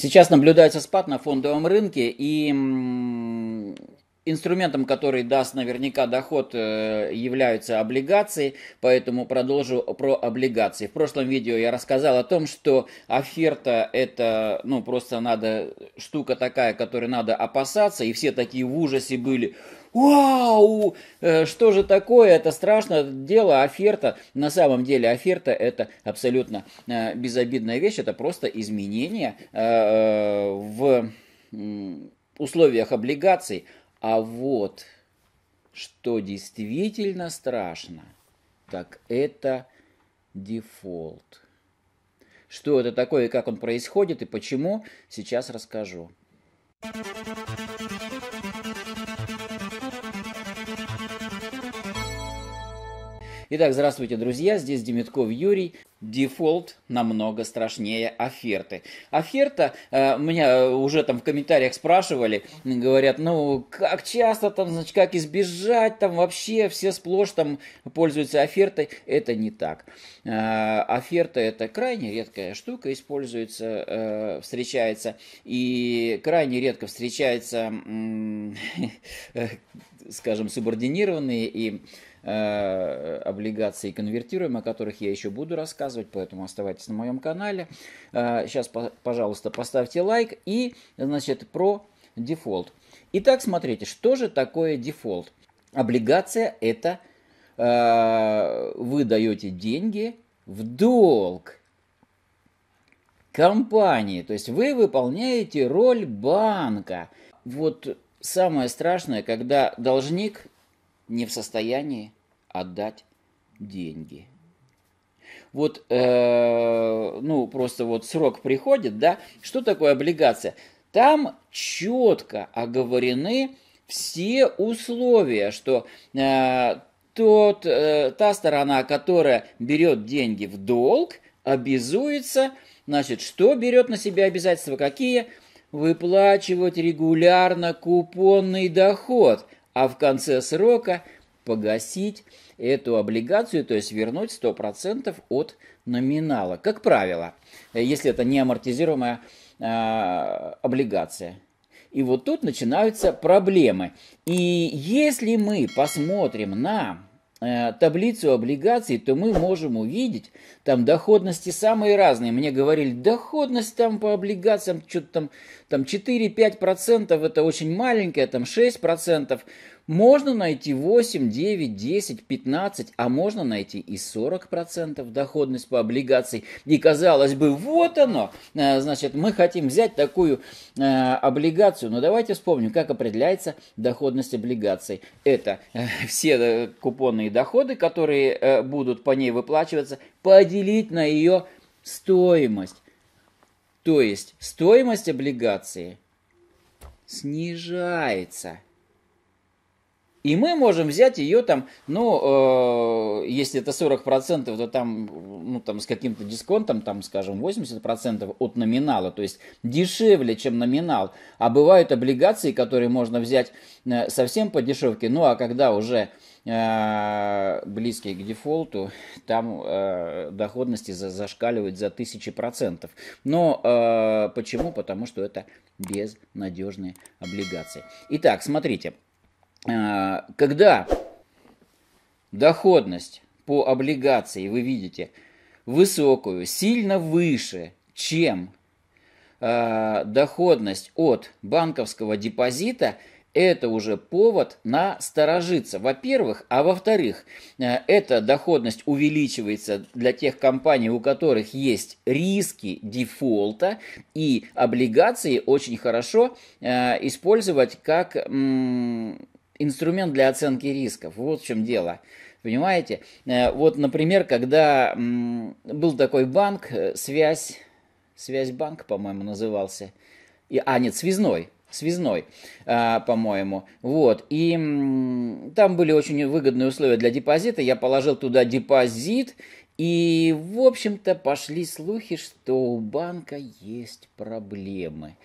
Сейчас наблюдается спад на фондовом рынке, и инструментом, который даст наверняка доход, э, являются облигации, поэтому продолжу про облигации. В прошлом видео я рассказал о том, что оферта это, ну, просто надо, штука такая, которой надо опасаться, и все такие в ужасе были – вау, э, что же такое, это страшно дело, оферта. На самом деле оферта это абсолютно э, безобидная вещь, это просто изменение э, в условиях облигаций. А вот что действительно страшно, так это дефолт. Что это такое и как он происходит и почему, сейчас расскажу. Thank you. Итак, здравствуйте, друзья, здесь Демитков Юрий. Дефолт намного страшнее оферты. Оферта, э, меня уже там в комментариях спрашивали, говорят, ну, как часто там, значит, как избежать, там вообще все сплошь там пользуются офертой. Это не так. Э, оферта это крайне редкая штука, используется, э, встречается, и крайне редко встречается, э, скажем, субординированные и Э, облигации облигаций конвертируем, о которых я еще буду рассказывать, поэтому оставайтесь на моем канале. Э, сейчас, пожалуйста, поставьте лайк и, значит, про дефолт. Итак, смотрите, что же такое дефолт? Облигация – это э, вы даете деньги в долг компании, то есть вы выполняете роль банка. Вот самое страшное, когда должник не в состоянии отдать деньги. Вот, э, ну, просто вот срок приходит, да? Что такое облигация? Там четко оговорены все условия, что э, тот, э, та сторона, которая берет деньги в долг, обязуется, значит, что берет на себя обязательства, какие? Выплачивать регулярно купонный доход – а в конце срока погасить эту облигацию, то есть вернуть 100% от номинала, как правило, если это не амортизируемая э, облигация. И вот тут начинаются проблемы. И если мы посмотрим на Э, таблицу облигаций, то мы можем увидеть там доходности самые разные. Мне говорили, доходность там по облигациям что-то там, там 4-5% это очень маленькая, там 6%. Можно найти 8, 9, 10, 15, а можно найти и 40% доходность по облигации. И казалось бы, вот оно, э, значит, мы хотим взять такую э, облигацию. Но давайте вспомним, как определяется доходность облигаций. Это э, все э, купонные доходы, которые э, будут по ней выплачиваться, поделить на ее стоимость. То есть стоимость облигации снижается. И мы можем взять ее там, ну, э, если это 40%, то там, ну, там с каким-то дисконтом, там, скажем, 80% от номинала, то есть дешевле, чем номинал. А бывают облигации, которые можно взять э, совсем по дешевке, ну, а когда уже э, близкие к дефолту, там э, доходности за, зашкаливают за тысячи процентов. Но э, почему? Потому что это безнадежные облигации. Итак, смотрите. Э, когда доходность по облигации вы видите высокую, сильно выше, чем э, доходность от банковского депозита, это уже повод насторожиться, во-первых, а во-вторых, э, эта доходность увеличивается для тех компаний, у которых есть риски дефолта, и облигации очень хорошо использовать как инструмент для оценки рисков. Вот в чем дело. Понимаете? Э, вот, например, когда был такой банк, э, связь, связь банк, по-моему, назывался. И, а, нет, связной, связной, э, по-моему. Вот. И там были очень выгодные условия для депозита. Я положил туда депозит, и, в общем-то, пошли слухи, что у банка есть проблемы.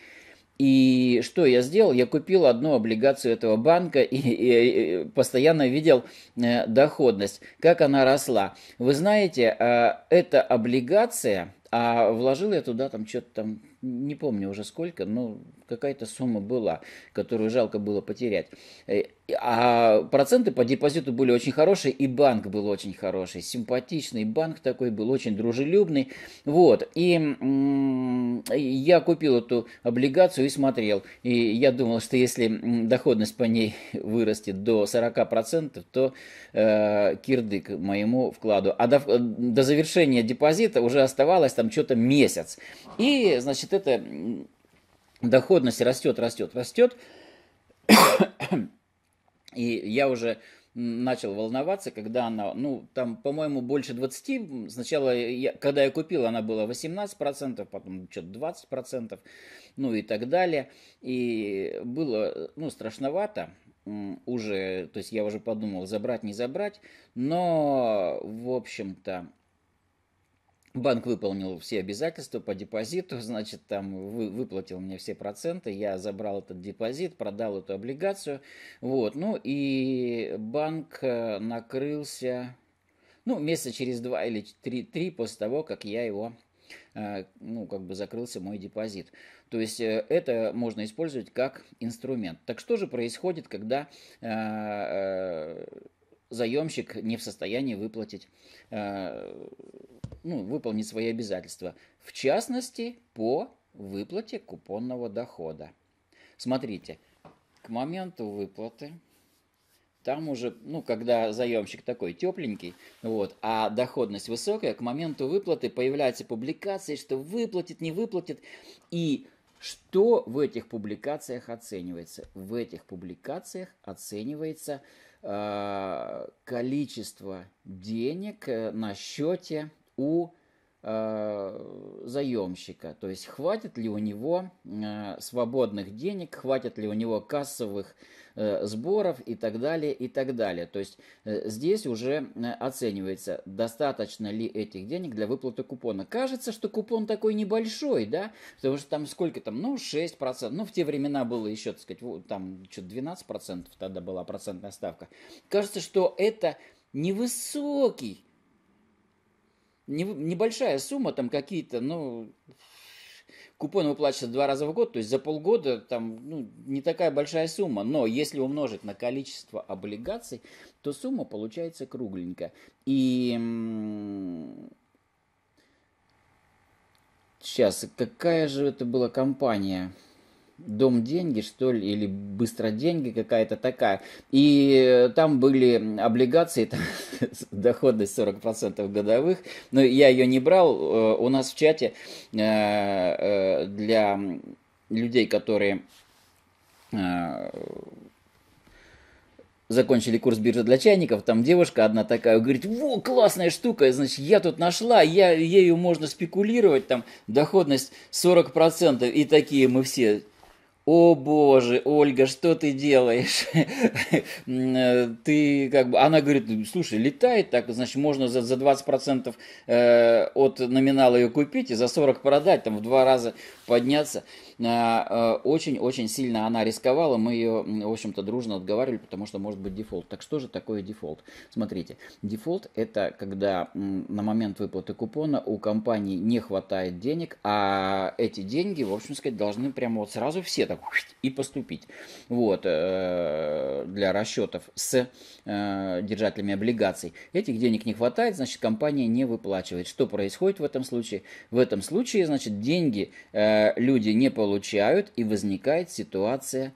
И что я сделал? Я купил одну облигацию этого банка и, и, и постоянно видел э, доходность, как она росла. Вы знаете, э, эта облигация, а вложил я туда там что-то там, не помню уже сколько, ну какая-то сумма была, которую жалко было потерять. Э, а проценты по депозиту были очень хорошие, и банк был очень хороший, симпатичный банк такой был, очень дружелюбный. Вот, и я купил эту облигацию и смотрел. И я думал, что если доходность по ней вырастет до 40%, то э, кирдык моему вкладу. А до, до завершения депозита уже оставалось там что-то месяц. И, значит, это доходность растет, растет, растет. И я уже начал волноваться, когда она, ну, там, по-моему, больше 20. Сначала, я, когда я купил, она была 18%, потом что-то 20%, ну и так далее. И было, ну, страшновато уже, то есть я уже подумал, забрать, не забрать. Но, в общем-то, Банк выполнил все обязательства по депозиту, значит, там вы, выплатил мне все проценты, я забрал этот депозит, продал эту облигацию, вот, ну и банк э, накрылся, ну, месяца через два или три, три после того, как я его э, ну, как бы закрылся мой депозит. То есть э, это можно использовать как инструмент. Так что же происходит, когда заемщик не в состоянии выплатить ну, выполнить свои обязательства, в частности, по выплате купонного дохода. Смотрите, к моменту выплаты там уже, ну, когда заемщик такой тепленький, вот, а доходность высокая, к моменту выплаты появляются публикации, что выплатит, не выплатит, и что в этих публикациях оценивается? В этих публикациях оценивается а, количество денег э, на счете у э, заемщика. То есть хватит ли у него э, свободных денег, хватит ли у него кассовых э, сборов и так далее, и так далее. То есть здесь уже оценивается, достаточно ли этих денег для выплаты купона. Кажется, что купон такой небольшой, да, потому что там сколько там, ну, 6%, ну, в те времена было еще, так сказать, там что-то 12% тогда была процентная ставка. Кажется, что это невысокий не, небольшая сумма, там какие-то, ну, купон выплачивается два раза в год, то есть за полгода там ну, не такая большая сумма, но если умножить на количество облигаций, то сумма получается кругленькая. И сейчас, какая же это была компания? дом деньги, что ли, или быстро деньги какая-то такая. И э, там были облигации, там доходность 40% годовых. Но я ее не брал. Э, у нас в чате э, для людей, которые закончили курс биржи для чайников, там девушка одна такая говорит, во, классная штука, значит, я тут нашла, я, ею можно спекулировать, там доходность 40%, и такие мы все, о боже, Ольга, что ты делаешь? Э, ты как бы, она говорит, слушай, летает так, значит, можно за, за 20% э, от номинала ее купить и за 40 продать, там в два раза подняться. Э, э, очень-очень сильно она рисковала, мы ее, в общем-то, дружно отговаривали, потому что может быть дефолт. Так что же такое дефолт? Смотрите, дефолт это когда на момент выплаты купона у компании не хватает денег, а эти деньги, в общем сказать, должны прямо вот сразу все так и поступить. Вот, э, для расчетов с держателями облигаций. Этих денег не хватает, значит, компания не выплачивает. Что происходит в этом случае? В этом случае, значит, деньги люди не получают получают, и возникает ситуация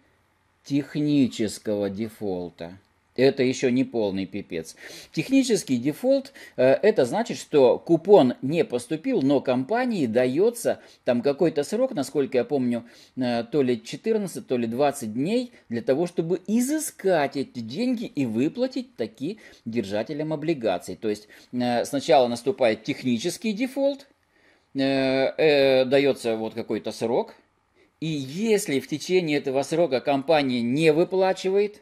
технического дефолта. Это еще не полный пипец. Технический дефолт э, это значит, что купон не поступил, но компании дается там какой-то срок, насколько я помню, э, то ли 14, то ли 20 дней для того, чтобы изыскать эти деньги и выплатить такие держателям облигаций. То есть э, сначала наступает технический дефолт, э, э, дается вот какой-то срок, и если в течение этого срока компания не выплачивает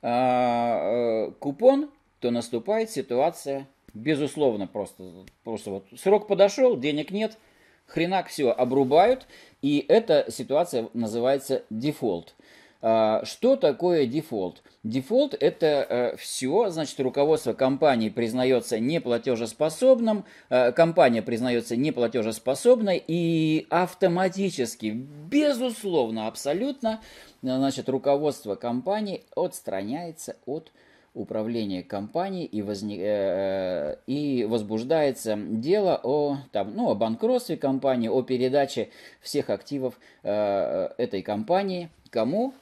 а, э, купон, то наступает ситуация, безусловно, просто, просто вот срок подошел, денег нет, хренак все, обрубают, и эта ситуация называется дефолт. А, что такое дефолт? Дефолт – это э, все, значит, руководство компании признается неплатежеспособным, э, компания признается неплатежеспособной, и автоматически, безусловно, абсолютно, э, значит, руководство компании отстраняется от управления компанией и, возник, и возбуждается дело о, там, ну, о банкротстве компании, о передаче всех активов этой компании. Кому?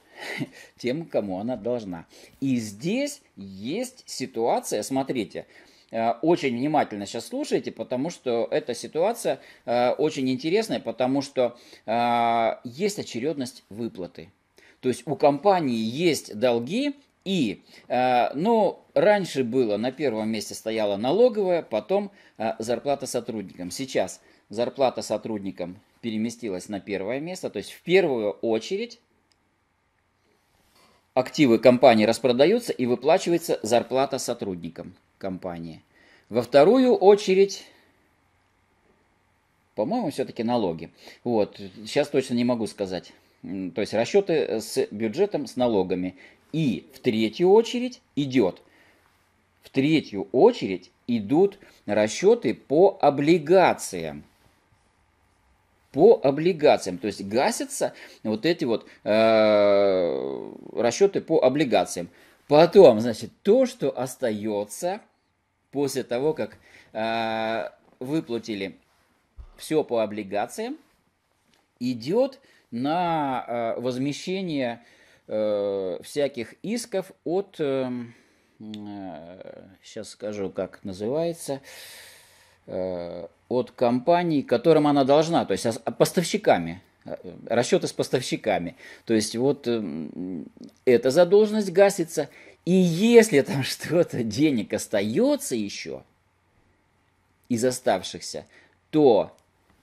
тем, кому она должна. И здесь есть ситуация, смотрите, э, очень внимательно сейчас слушайте, потому что эта ситуация э, очень интересная, потому что э, есть очередность выплаты. То есть у компании есть долги, и, ну, раньше было, на первом месте стояла налоговая, потом зарплата сотрудникам. Сейчас зарплата сотрудникам переместилась на первое место, то есть в первую очередь активы компании распродаются и выплачивается зарплата сотрудникам компании. Во вторую очередь, по-моему, все-таки налоги. Вот, сейчас точно не могу сказать. То есть расчеты с бюджетом, с налогами. И в третью очередь идет, в третью очередь идут расчеты по облигациям по облигациям. То есть гасятся вот эти вот э, расчеты по облигациям. Потом, значит, то, что остается после того, как э, выплатили все по облигациям, идет на э, возмещение всяких исков от, сейчас эм, скажу, как называется, Э, от компаний, которым она должна, то есть а а поставщиками, э, расчеты с поставщиками. То есть вот э, эта задолженность гасится, и если там что-то денег остается еще из оставшихся, то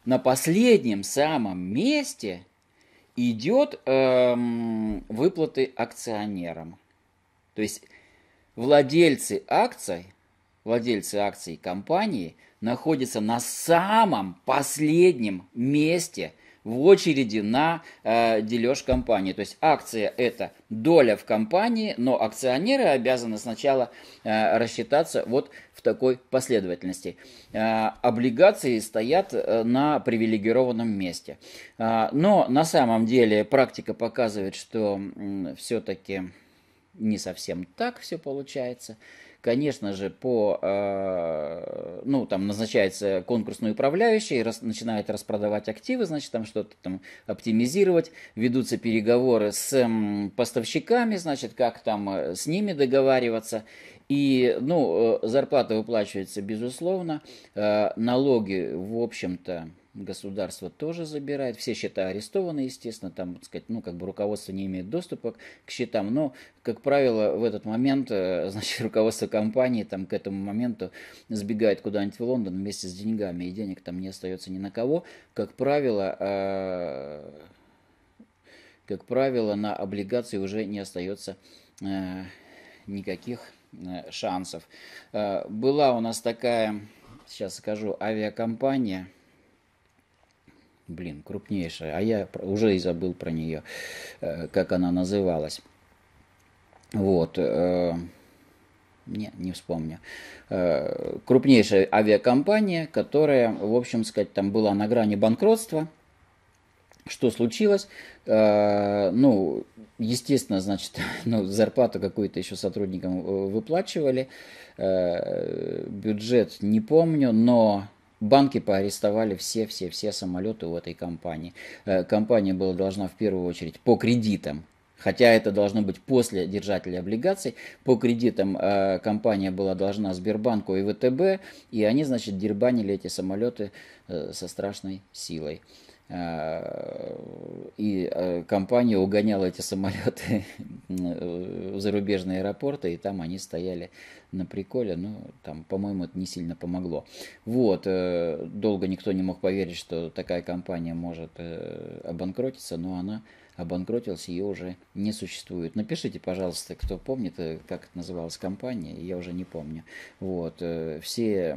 на последнем самом месте идет эм, выплаты акционерам. То есть владельцы акций, владельцы акций компании – находится на самом последнем месте в очереди на э, дележ компании. То есть акция это доля в компании, но акционеры обязаны сначала э, рассчитаться вот в такой последовательности. Э, облигации стоят э, на привилегированном месте. Э, но на самом деле практика показывает, что э, все-таки не совсем так все получается конечно же, по, э, ну, там назначается конкурсный управляющий, рас, начинает распродавать активы, значит, там что-то там оптимизировать, ведутся переговоры с э, поставщиками, значит, как там э, с ними договариваться. И, ну, э, зарплата выплачивается, безусловно, э, налоги, в общем-то, государство тоже забирает. Все счета арестованы, естественно, там, так сказать, ну, как бы руководство не имеет доступа к счетам, но, как правило, в этот момент, э, значит, руководство компании там к этому моменту сбегает куда-нибудь в Лондон вместе с деньгами, и денег там не остается ни на кого. Как правило, э, как правило, на облигации уже не остается э, никаких шансов. Была у нас такая, сейчас скажу, авиакомпания – блин, крупнейшая, а я уже и забыл про нее, э, как она называлась. Вот, э, не, не вспомню. Э, крупнейшая авиакомпания, которая, в общем сказать, там была на грани банкротства, что случилось? Ну, естественно, значит, ну, зарплату какую-то еще сотрудникам выплачивали. Бюджет не помню, но Банки поарестовали все-все-все самолеты у этой компании. Э, компания была должна в первую очередь по кредитам хотя это должно быть после держателя облигаций. По кредитам э, компания была должна Сбербанку и ВТБ, и они, значит, дербанили эти самолеты э, со страшной силой. А, и а, компания угоняла эти самолеты э, в зарубежные аэропорты, и там они стояли на приколе. Ну, там, по-моему, это не сильно помогло. Вот, э, долго никто не мог поверить, что такая компания может э, обанкротиться, но она обанкротилась, ее уже не существует. Напишите, пожалуйста, кто помнит, как это называлась компания, я уже не помню. Вот, все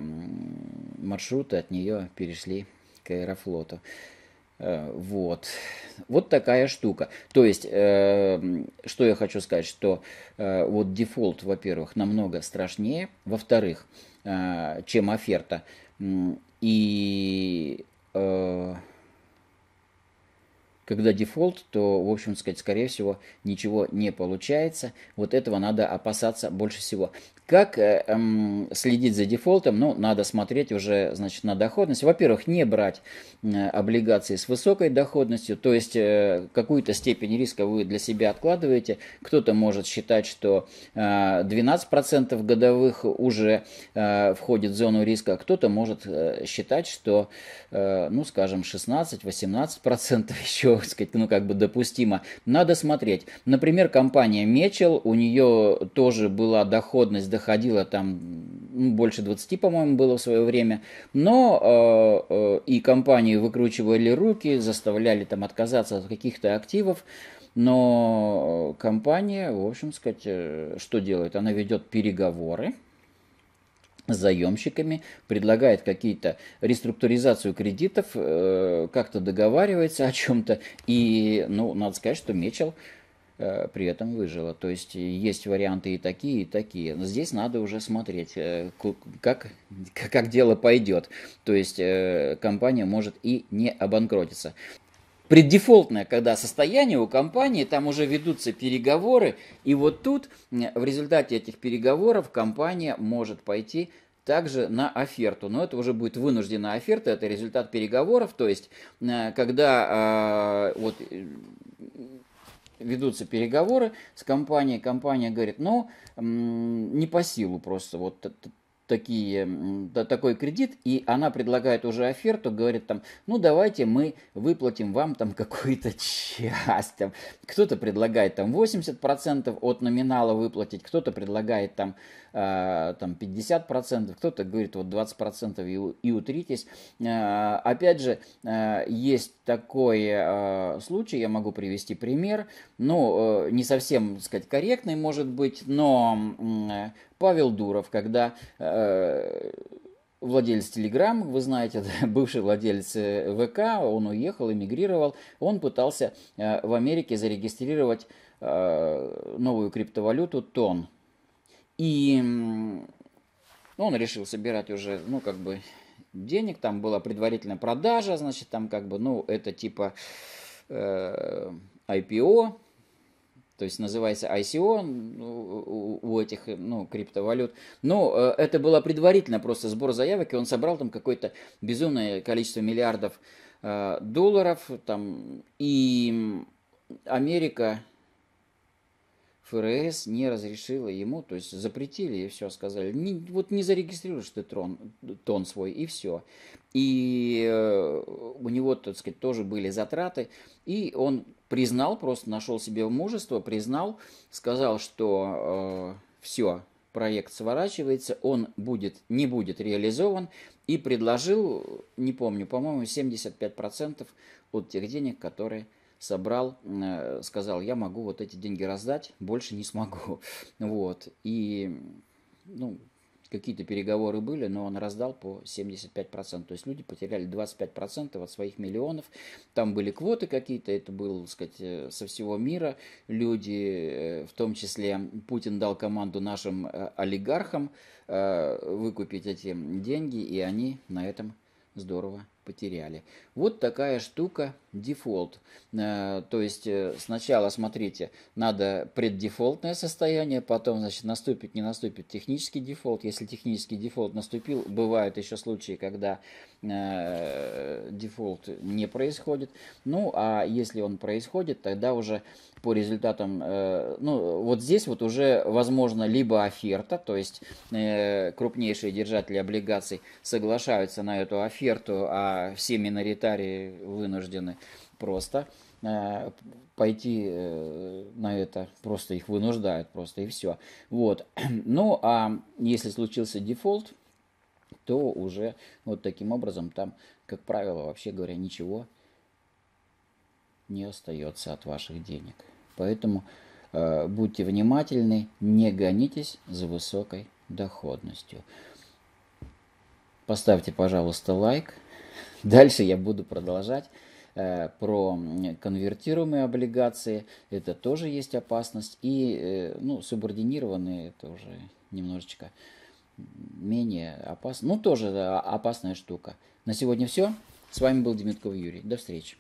маршруты от нее перешли к Аэрофлоту. Э, вот. Вот такая штука. То есть, э, что я хочу сказать, что э, вот дефолт, во-первых, намного страшнее, во-вторых, э, чем оферта. И э, когда дефолт, то, в общем сказать, скорее всего, ничего не получается. Вот этого надо опасаться больше всего. Как э, эм, следить за дефолтом? Ну, надо смотреть уже, значит, на доходность. Во-первых, не брать э, облигации с высокой доходностью, то есть э, какую-то степень риска вы для себя откладываете. Кто-то может считать, что э, 12% годовых уже э, входит в зону риска, а кто-то может э, считать, что, э, ну, скажем, 16-18% еще так сказать, ну как бы допустимо. Надо смотреть. Например, компания Мечел, у нее тоже была доходность, доходила там ну, больше 20, по-моему, было в свое время. Но э, э, и компанию выкручивали руки, заставляли там отказаться от каких-то активов. Но компания, в общем сказать, э, что делает? Она ведет переговоры с заемщиками, предлагает какие-то реструктуризацию кредитов, э, как-то договаривается о чем-то. И, ну, надо сказать, что Мечел э, при этом выжила. То есть есть варианты и такие, и такие. Но здесь надо уже смотреть, э, как, как дело пойдет. То есть э, компания может и не обанкротиться преддефолтное, когда состояние у компании, там уже ведутся переговоры, и вот тут в результате этих переговоров компания может пойти также на оферту. Но это уже будет вынужденная оферта, это результат переговоров, то есть э, когда а, э, вот, ведутся переговоры с компанией, компания говорит, ну, не по силу просто, вот такие, такой кредит, и она предлагает уже оферту, говорит там, ну давайте мы выплатим вам там какую-то часть. Кто-то предлагает там 80% от номинала выплатить, кто-то предлагает там а, там 50%, кто-то говорит, вот 20% и, и утритесь. А, опять же, а, есть такой случай, я могу привести пример, ну, э, не совсем, так сказать, корректный, может быть, но Павел Дуров, когда э, владелец Телеграм, вы знаете, бывший владелец э, ВК, он уехал, эмигрировал, он пытался в Америке зарегистрировать новую криптовалюту ТОН – и ну, он решил собирать уже, ну, как бы, денег. Там была предварительная продажа, значит, там как бы, ну, это типа э, IPO, то есть называется ICO ну, у, этих ну, криптовалют. Но э, это было предварительно просто сбор заявок, и он собрал там какое-то безумное количество миллиардов э, долларов. Там, и Америка ФРС не разрешила ему, то есть запретили и все, сказали, не, вот не зарегистрируешь ты трон, тон свой и все. И э, у него, так сказать, тоже были затраты, и он признал, просто нашел себе мужество, признал, сказал, что э, все, проект сворачивается, он будет, не будет реализован, и предложил, не помню, по-моему, 75% от тех денег, которые собрал, э, сказал, я могу вот эти деньги раздать, больше не смогу. Вот. И ну, какие-то переговоры были, но он раздал по 75%. То есть люди потеряли 25% от своих миллионов. Там были квоты какие-то, это было, так сказать, э, со всего мира. Люди, э, в том числе Путин дал команду нашим олигархам выкупить эти деньги, и они на этом здорово потеряли. Вот такая штука дефолт. Э, то есть э, сначала, смотрите, надо преддефолтное состояние, потом, значит, наступит, не наступит технический дефолт. Если технический дефолт наступил, бывают еще случаи, когда э, дефолт не происходит. Ну, а если он происходит, тогда уже по результатам, ну, вот здесь вот уже возможно либо оферта, то есть крупнейшие держатели облигаций соглашаются на эту оферту, а а, все миноритарии вынуждены просто а, пойти э, на это, просто их вынуждают, просто и все. Вот. Ну, а если случился дефолт, то уже вот таким образом там, как правило, вообще говоря, ничего не остается от ваших денег. Поэтому э, будьте внимательны, не гонитесь за высокой доходностью. Поставьте, пожалуйста, лайк. Дальше я буду продолжать э, про конвертируемые облигации, это тоже есть опасность. И э, ну, субординированные это уже немножечко менее опасно. Ну, тоже опасная штука. На сегодня все. С вами был Демитков Юрий. До встречи.